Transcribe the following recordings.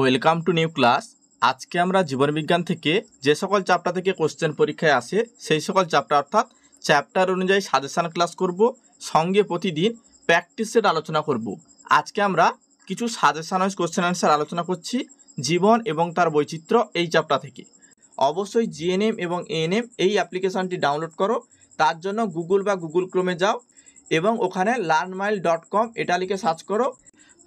welcome to new class আজকে আমরা জীবনবিজ্ঞান থেকে যে সকল চাপটা থেকে কোশ্চেন পরীক্ষায় আসে সেই সকল চাপটা অর্থাৎ চ্যাপ্টার অনুযায়ী সাজেশান ক্লাস করব সঙ্গে প্রতিদিন প্র্যাকটিসের আলোচনা করব আজকে আমরা কিছু সাজেশান ওয়াইজ কোশ্চেন অ্যান্সার আলোচনা করছি জীবন এবং তার বৈচিত্র্য এই চ্যাপ্টার থেকে অবশ্যই জিএনএম এবং এএনএম এই অ্যাপ্লিকেশনটি ডাউনলোড করো তার জন্য গুগল বা গুগল ক্রোমে যাও এবং ওখানে লার্ন মাইল ডট কম এটা লিখে সার্চ করো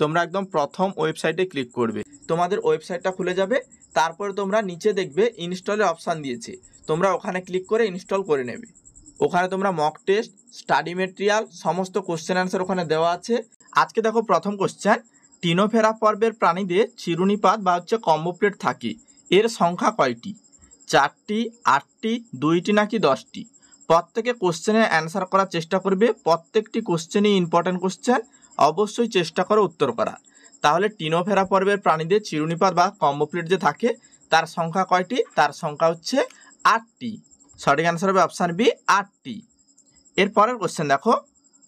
তোমরা একদম প্রথম ওয়েবসাইটে ক্লিক করবে তোমাদের ওয়েবসাইটটা খুলে যাবে তারপরে তোমরা নিচে দেখবে ইনস্টলের অপশান দিয়েছে তোমরা ওখানে ক্লিক করে ইনস্টল করে নেবে ওখানে তোমরা মক টেস্ট স্টাডি মেটেরিয়াল সমস্ত কোশ্চেন অ্যান্সার ওখানে দেওয়া আছে আজকে দেখো প্রথম কোশ্চেন টিনোফেরা পর্বের প্রাণীদের চিরুনিপাত বা হচ্ছে কম্বোপ্লেট থাকে এর সংখ্যা কয়টি চারটি আটটি দুইটি নাকি দশটি প্রত্যেকে কোশ্চেনের অ্যান্সার করার চেষ্টা করবে প্রত্যেকটি কোশ্চেনই ইম্পর্ট্যান্ট কোশ্চেন অবশ্যই চেষ্টা করো উত্তর করা তাহলে টিনোফেরা পর্বের প্রাণীদের চিরুনিপাত বা কম্বোপ্লেট যে থাকে তার সংখ্যা কয়টি তার সংখ্যা হচ্ছে আটটি সঠিক অ্যান্সার হবে অপশান বি আটটি এর পরের কোশ্চেন দেখো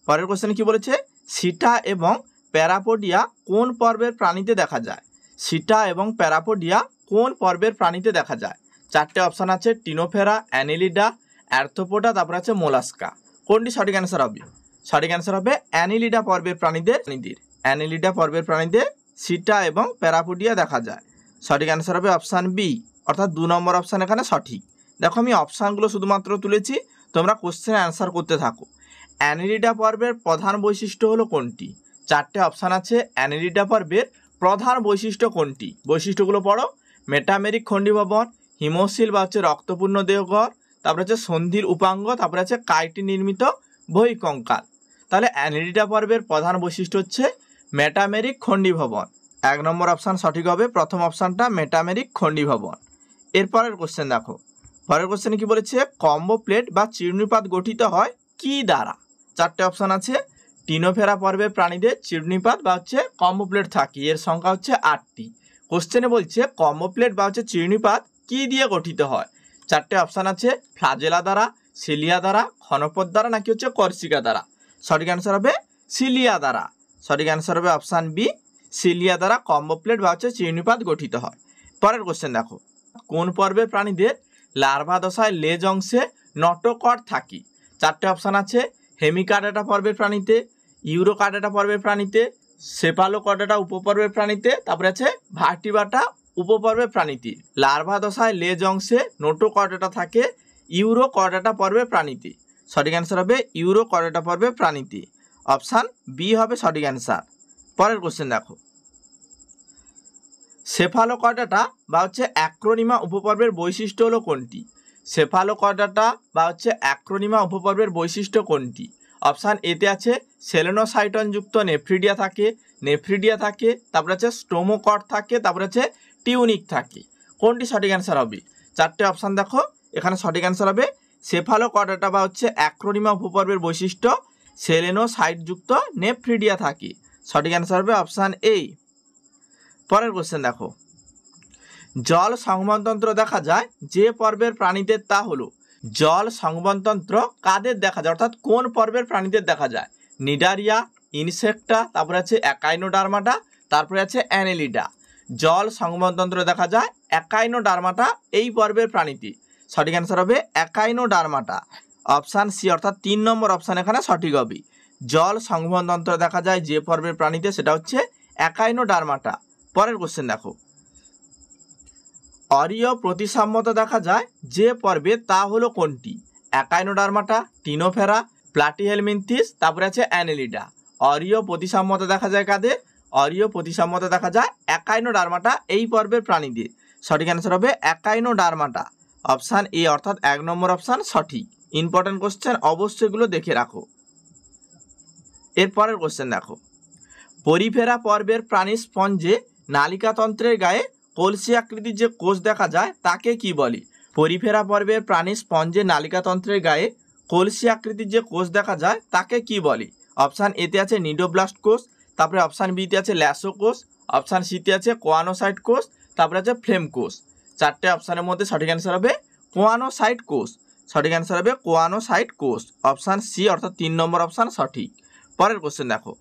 পরের কোশ্চেন কি বলেছে সিটা এবং প্যারাপোডিয়া কোন পর্বের প্রাণীতে দেখা যায় সিটা এবং প্যারাপোডিয়া কোন পর্বের প্রাণীতে দেখা যায় চারটে অপশান আছে টিনোফেরা অ্যানিলিডা অ্যার্থোপোটা তারপর আছে মোলাস্কা কোনটি সঠিক অ্যান্সার হবে সঠিক অ্যান্সার হবে অ্যানিলিডা পর্বের প্রাণীদের প্রাণীদের অ্যানিলিডা পর্বের প্রাণীদের সিটা এবং প্যারাপুডিয়া দেখা যায় সঠিক অ্যান্সার হবে অপশান বি অর্থাৎ দু নম্বর অপশান এখানে সঠিক দেখো আমি অপশানগুলো শুধুমাত্র তুলেছি তোমরা কোশ্চেন অ্যান্সার করতে থাকো অ্যানিলিডা পর্বের প্রধান বৈশিষ্ট্য হলো কোনটি চারটে অপশান আছে অ্যানিলিডা পর্বের প্রধান বৈশিষ্ট্য কোনটি বৈশিষ্ট্যগুলো পড়ো মেটামেরিক খণ্ডীভবন হিমশিল বা হচ্ছে রক্তপূর্ণ দেহগড় তারপরে হচ্ছে সন্ধির উপাঙ্গ তারপরে আছে কাইটি নির্মিত বহিকঙ্কাল তাহলে অ্যানিডিটা পর্বের প্রধান বৈশিষ্ট্য হচ্ছে মেটামেরিক খণ্ডীভবন এক নম্বর অপশান সঠিক হবে প্রথম অপশানটা মেটামেরিক খণ্ডীভবন এরপরের কোশ্চেন দেখো পরের কোশ্চেন কি বলেছে কম্বো প্লেট বা চিরনিপাত গঠিত হয় কি দ্বারা চারটে অপশান আছে টিনোফেরা পর্বের প্রাণীদের চিরনিপাত বা হচ্ছে কম্বো প্লেট থাকে এর সংখ্যা হচ্ছে আটটি কোশ্চেনে বলছে কম্বো প্লেট বা হচ্ছে চিরনিপাত কি দিয়ে গঠিত হয় চারটে অপশান আছে ফ্লাজেলা দ্বারা সিলিয়া দ্বারা খনপথ দ্বারা নাকি হচ্ছে করসিকা দ্বারা সঠিক অ্যান্সার হবে সিলিয়া দ্বারা সঠিক অ্যান্সার হবে অপশান বি সিলিয়া দ্বারা কম্বপ্লেট বা হচ্ছে চিরুনিপাত গঠিত হয় পরের কোশ্চেন দেখো কোন পর্বে প্রাণীদের লার্ভা দশায় লেজ অংশে নটকট থাকি চারটে অপশান আছে হেমিকাডাটা পর্বের প্রাণীতে ইউরোকাডাটা পর্বের প্রাণীতে কডাটা উপপর্বের প্রাণীতে তারপরে আছে ভার্টিবাটা উপপর্বের প্রাণীতে লার্ভা দশায় লেজ অংশে নোটো কডাটা থাকে ইউরো কডাটা পর্বের প্রাণীতে সঠিক অ্যান্সার হবে ইউরো কয়টা পর্বে প্রাণীতি অপশান বি হবে সঠিক অ্যান্সার পরের কোশ্চেন দেখো সেফালো বা হচ্ছে অ্যাক্রোনিমা উপপর্বের বৈশিষ্ট্য হলো কোনটি সেফালো বা হচ্ছে অ্যাক্রোনিমা উপপর্বের বৈশিষ্ট্য কোনটি অপশান এতে আছে সেলেনোসাইটনযুক্ত নেফ্রিডিয়া থাকে নেফ্রিডিয়া থাকে তারপর আছে স্টোমোকট থাকে তারপর আছে টিউনিক থাকে কোনটি সঠিক অ্যান্সার হবে চারটে অপশান দেখো এখানে সঠিক অ্যান্সার হবে সেফালো কটাটা বা হচ্ছে অ্যাক্রোনিমা উপপর্বের বৈশিষ্ট্য সেলেনো সাইটযুক্ত নেফ্রিডিয়া থাকি সঠিক অ্যান্সার হবে অপশান এই পরের কোশ্চেন দেখো জল সংবনতন্ত্র দেখা যায় যে পর্বের প্রাণীদের তা হলো জল সংবনতন্ত্র কাদের দেখা যায় অর্থাৎ কোন পর্বের প্রাণীদের দেখা যায় নিডারিয়া ইনসেক্টা তারপরে আছে অ্যাকাইনোডার্মাটা তারপরে আছে অ্যানেলিডা জল সংবনতন্ত্র দেখা যায় অ্যাকাইনোডার্মাটা এই পর্বের প্রাণীটি সঠিক অ্যান্সার হবে একাইনো ডার্মাটা অপশান সি অর্থাৎ তিন নম্বর অপশান এখানে সঠিক হবে জল সংবহনতন্ত্র দেখা যায় যে পর্বের প্রাণীতে সেটা হচ্ছে একাইনো ডার্মাটা পরের কোশ্চেন দেখো অরীয় প্রতিসাম্যতা দেখা যায় যে পর্বে তা হলো কোনটি একাইনো ডার্মাটা টিনোফেরা প্লাটিহেলমিনথিস তারপরে আছে অ্যানেলিডা অরীয় প্রতিসাম্যতা দেখা যায় কাদের অরীয় প্রতিসাম্যতা দেখা যায় ডার্মাটা এই পর্বের প্রাণীদের সঠিক অ্যান্সার হবে একাইনো ডার্মাটা অপশান এ অর্থাৎ এক নম্বর অপশান সঠিক ইম্পর্টেন্ট কোশ্চেন অবশ্যই এগুলো দেখে রাখো এরপরের কোশ্চেন দেখো পরিফেরা পর্বের প্রাণী স্পঞ্জে নালিকাতন্ত্রের গায়ে কলসি আকৃতির যে কোষ দেখা যায় তাকে কি বলে পরিফেরা পর্বের প্রাণী স্পঞ্জে নালিকাতন্ত্রের গায়ে কলসি আকৃতির যে কোষ দেখা যায় তাকে কি বলে অপশান এতে আছে নিডোব্লাস্ট কোষ তারপরে অপশান বিতে আছে ল্যাসো কোষ অপশান সিতে আছে কোয়ানোসাইট কোষ তারপরে আছে ফ্লেম কোষ চারটে অপশানের মধ্যে সঠিক অ্যান্সার হবে কোয়ানো সাইট কোষ সঠিক অ্যান্সার হবে কোয়ানো সাইট কোষ অপশান সি অর্থাৎ তিন নম্বর অপশান সঠিক পরের কোশ্চেন দেখো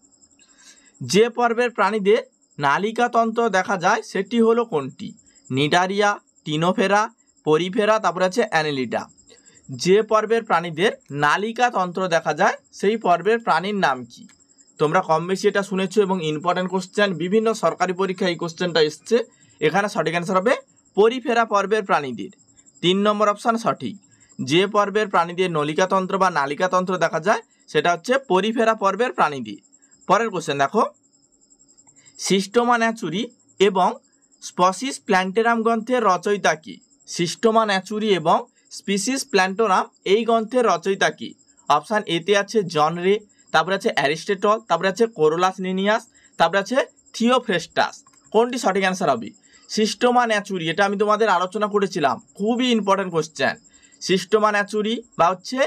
যে পর্বের প্রাণীদের নালিকাতন্ত্র দেখা যায় সেটি হলো কোনটি নিডারিয়া টিনোফেরা পরিফেরা তারপরে আছে অ্যানিলিডা যে পর্বের প্রাণীদের নালিকাতন্ত্র দেখা যায় সেই পর্বের প্রাণীর নাম কি তোমরা কম বেশি এটা শুনেছো এবং ইম্পর্টেন্ট কোশ্চেন বিভিন্ন সরকারি পরীক্ষায় এই কোশ্চেনটা এসছে এখানে সঠিক অ্যান্সার হবে পরিফেরা পর্বের প্রাণীদের তিন নম্বর অপশান সঠিক যে পর্বের প্রাণীদের নলিকাতন্ত্র বা নালিকাতন্ত্র দেখা যায় সেটা হচ্ছে পরিফেরা পর্বের প্রাণীদের পরের কোশ্চেন দেখো সিস্টোমা ন্যাচুরি এবং স্পসিস প্ল্যান্টেরাম গ্রন্থের রচয়িতা কি সিস্টোমা ন্যাচুরি এবং স্পিসিস প্ল্যান্টোরাম এই গ্রন্থের রচয়িতা কি অপশান এতে আছে জন রে তারপরে আছে অ্যারিস্টেটল তারপরে আছে কোরোলাস নিনিয়াস তারপরে আছে থিওফ্রেস্টাস কোনটি সঠিক অ্যান্সার হবে সিস্টমা ন্যাচুরি এটা আমি তোমাদের আলোচনা করেছিলাম খুবই ইম্পর্ট্যান্ট কোশ্চেন সিস্টমা ন্যাচুরি বা হচ্ছে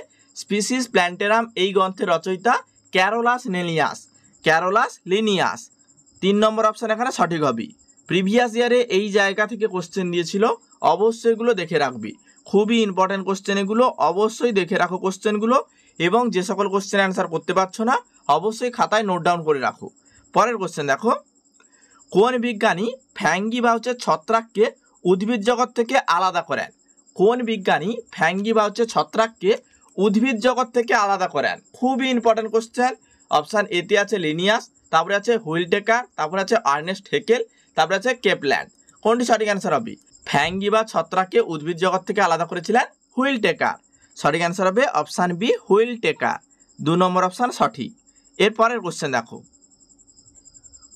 স্পিসিস প্ল্যান্টেরাম এই গ্রন্থের রচয়িতা ক্যারোলাস নেলিয়াস ক্যারোলাস লিনিয়াস তিন নম্বর অপশান এখানে সঠিক হবে প্রিভিয়াস ইয়ারে এই জায়গা থেকে কোশ্চেন দিয়েছিল অবশ্যই এগুলো দেখে রাখবি খুবই ইম্পর্ট্যান্ট কোশ্চেন এগুলো অবশ্যই দেখে রাখো কোশ্চেনগুলো এবং যে সকল কোশ্চেন অ্যান্সার করতে পারছো না অবশ্যই খাতায় নোট ডাউন করে রাখো পরের কোশ্চেন দেখো কোন বিজ্ঞানী ফ্যাঙ্গি বাউচের ছত্রাককে উদ্ভিদ জগৎ থেকে আলাদা করেন কোন বিজ্ঞানী ফ্যাঙ্গি বাউচের ছত্রাককে উদ্ভিদ জগৎ থেকে আলাদা করেন খুবই ইম্পর্টেন্ট কোশ্চেন অপশান এতে আছে লিনিয়াস তারপরে আছে হুইলটেকার তারপরে আছে আর্নেস্ট হেকেল তারপরে আছে কেপল্যান্ড কোনটি সঠিক অ্যান্সার হবে ফ্যাঙ্গি বা ছত্রাককে উদ্ভিদ জগৎ থেকে আলাদা করেছিলেন হুইল টেকার সঠিক অ্যান্সার হবে অপশান বি হুইল টেকার দু নম্বর অপশান সঠিক এরপরের কোশ্চেন দেখো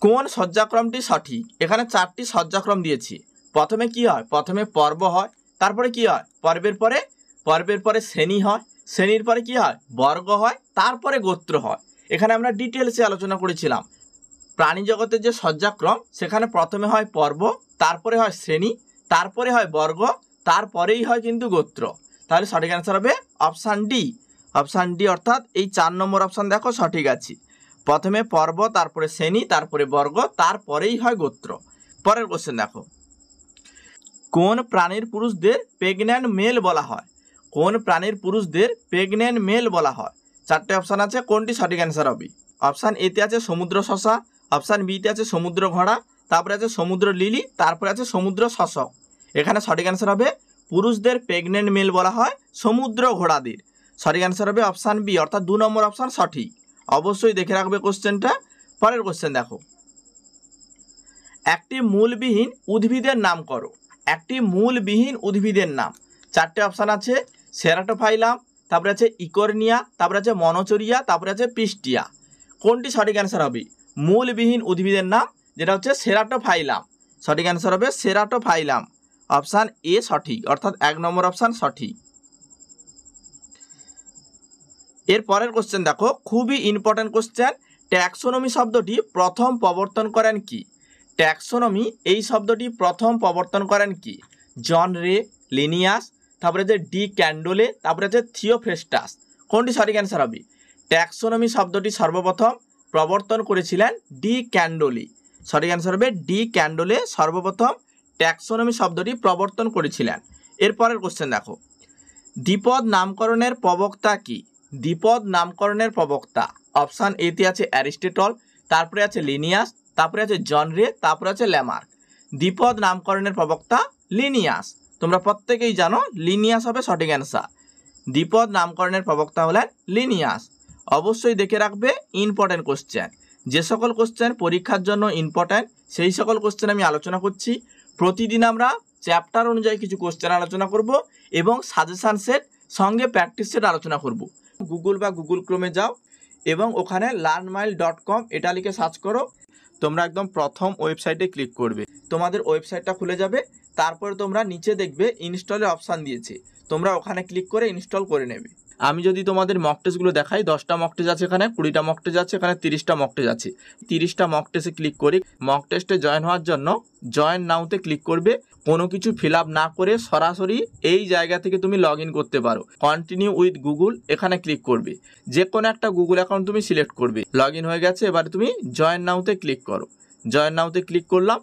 কোন শয্যাক্রমটি সঠিক এখানে চারটি শয্যাক্রম দিয়েছি প্রথমে কি হয় প্রথমে পর্ব হয় তারপরে কি হয় পর্বের পরে পর্বের পরে শ্রেণী হয় শ্রেণীর পরে কি হয় বর্গ হয় তারপরে গোত্র হয় এখানে আমরা ডিটেলসে আলোচনা করেছিলাম প্রাণী জগতের যে শয্যাক্রম সেখানে প্রথমে হয় পর্ব তারপরে হয় শ্রেণী তারপরে হয় বর্গ তারপরেই হয় কিন্তু গোত্র তাহলে সঠিক অ্যান্সার হবে অপশান ডি অপশান ডি অর্থাৎ এই চার নম্বর অপশান দেখো সঠিক আছে প্রথমে পর্ব তারপরে শ্রেণী তারপরে বর্গ তারপরেই হয় গোত্র পরের কোশ্চেন দেখো কোন প্রাণীর পুরুষদের প্রেগন্যান্ট মেল বলা হয় কোন প্রাণীর পুরুষদের প্রেগন্যান্ট মেল বলা হয় চারটে অপশান আছে কোনটি সঠিক অ্যান্সার হবে অপশান এতে আছে সমুদ্র শশা অপশান বিতে আছে সমুদ্র ঘোড়া তারপরে আছে সমুদ্র লিলি তারপরে আছে সমুদ্র শশক এখানে সঠিক অ্যান্সার হবে পুরুষদের প্রেগনেন্ট মেল বলা হয় সমুদ্র ঘোড়াদের সঠিক অ্যান্সার হবে অপশান বি অর্থাৎ দু নম্বর অপশান সঠিক অবশ্যই দেখে রাখবে কোশ্চেনটা পরের কোশ্চেন দেখো একটি মূলবিহীন উদ্ভিদের নাম করো একটি মূলবিহীন উদ্ভিদের নাম চারটে অপশান আছে সেরাটোফাইলাম তারপরে আছে ইকর্নিয়া তারপরে আছে মনোচরিয়া তারপরে আছে পিস্টিয়া কোনটি সঠিক অ্যান্সার হবে মূলবিহীন উদ্ভিদের নাম যেটা হচ্ছে সেরাটোফাইলাম সঠিক অ্যান্সার হবে সেরাটোফাইলাম অপশান এ সঠিক অর্থাৎ এক নম্বর অপশান সঠিক এর পরের কোশ্চেন দেখো খুবই ইম্পর্ট্যান্ট কোশ্চেন ট্যাক্সোনমি শব্দটি প্রথম প্রবর্তন করেন কি ট্যাক্সোনমি এই শব্দটি প্রথম প্রবর্তন করেন কি জন রে লিনিয়াস তারপরে যে ডি ক্যান্ডোলে তারপরে আছে থিওফ্রেস্টাস কোনটি সঠিক অ্যান্সার হবে ট্যাক্সোনমি শব্দটি সর্বপ্রথম প্রবর্তন করেছিলেন ডি ক্যান্ডোলি সঠিক অ্যান্সার হবে ডি ক্যান্ডোলে সর্বপ্রথম ট্যাক্সোনমি শব্দটি প্রবর্তন করেছিলেন এরপরের কোশ্চেন দেখো দ্বিপদ নামকরণের প্রবক্তা কী দ্বিপদ নামকরণের প্রবক্তা অপশান এতে আছে অ্যারিস্টেটল তারপরে আছে লিনিয়াস তারপরে আছে জনরে তারপরে আছে ল্যামার্ক দ্বিপদ নামকরণের প্রবক্তা লিনিয়াস তোমরা প্রত্যেকেই জানো লিনিয়াস হবে সঠিক অ্যান্সার দ্বিপদ নামকরণের প্রবক্তা হলেন লিনিয়াস অবশ্যই দেখে রাখবে ইম্পর্ট্যান্ট কোশ্চেন যে সকল কোশ্চেন পরীক্ষার জন্য ইম্পর্ট্যান্ট সেই সকল কোশ্চেন আমি আলোচনা করছি প্রতিদিন আমরা চ্যাপ্টার অনুযায়ী কিছু কোশ্চেন আলোচনা করব এবং সাজেশান সেট সঙ্গে প্র্যাকটিস সেট আলোচনা করব গুগল বা গুগল ক্রোমে যাও এবং ওখানে লার্ন মাইল ডট কম এটা লিখে সার্চ করো তোমরা একদম প্রথম ওয়েবসাইটে ক্লিক করবে তোমাদের ওয়েবসাইটটা খুলে যাবে তারপরে তোমরা নিচে দেখবে ইনস্টলের অপশান দিয়েছে তোমরা ওখানে ক্লিক করে ইনস্টল করে নেবে আমি যদি তোমাদের মক টেস্টগুলো দেখাই দশটা মকটেজ আছে এখানে কুড়িটা মকটেজ আছে এখানে তিরিশটা মকটেজ আছে তিরিশটা মক ক্লিক করি মক টেস্টে জয়েন হওয়ার জন্য জয়েন নাউতে ক্লিক করবে কোনো কিছু ফিল না করে সরাসরি এই জায়গা থেকে তুমি লগ করতে পারো কন্টিনিউ উইথ গুগল এখানে ক্লিক করবে যে কোনো একটা গুগল অ্যাকাউন্ট তুমি সিলেক্ট করবে লগ হয়ে গেছে এবার তুমি জয়েন নাউতে ক্লিক করো জয়েন নাউতে ক্লিক করলাম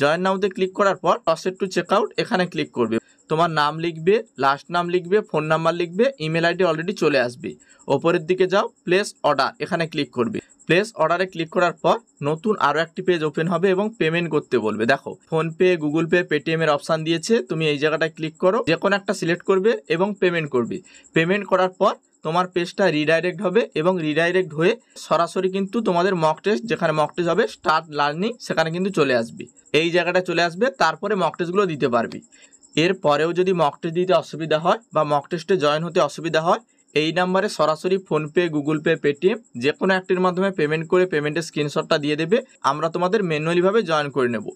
জয়েন নাউতে ক্লিক করার পর টসেট টু চেক আউট এখানে ক্লিক করবে তোমার নাম লিখবে লাস্ট নাম লিখবে ফোন নাম্বার লিখবে ইমেল আইডি অলরেডি চলে আসবে ওপরের দিকে যাও প্লেস অর্ডার এখানে ক্লিক করবে প্লেস অর্ডারে ক্লিক করার পর নতুন আরও একটি পেজ ওপেন হবে এবং পেমেন্ট করতে বলবে দেখো ফোনপে গুগল পে পেটিএম এর অপশান দিয়েছে তুমি এই জায়গাটায় ক্লিক করো যে কোনো একটা সিলেক্ট করবে এবং পেমেন্ট করবে পেমেন্ট করার পর তোমার পেজটা রিডাইরেক্ট হবে এবং রিডাইরেক্ট হয়ে সরাসরি কিন্তু তোমাদের মক টেস্ট যেখানে মক টেস্ট হবে স্টার্ট লার্নিং সেখানে কিন্তু চলে আসবে এই জায়গাটা চলে আসবে তারপরে মক টেস্টগুলো দিতে পারবি এর পরেও যদি মক টেস্ট দিতে অসুবিধা হয় বা মক টেস্টে জয়েন হতে অসুবিধা হয় এই নাম্বারে সরাসরি ফোনপে গুগল পে পেটিএম যে কোনো একটির মাধ্যমে পেমেন্ট করে পেমেন্টের স্ক্রিনশটটা দিয়ে দেবে আমরা তোমাদের ম্যানুয়ালিভাবে জয়েন করে নেব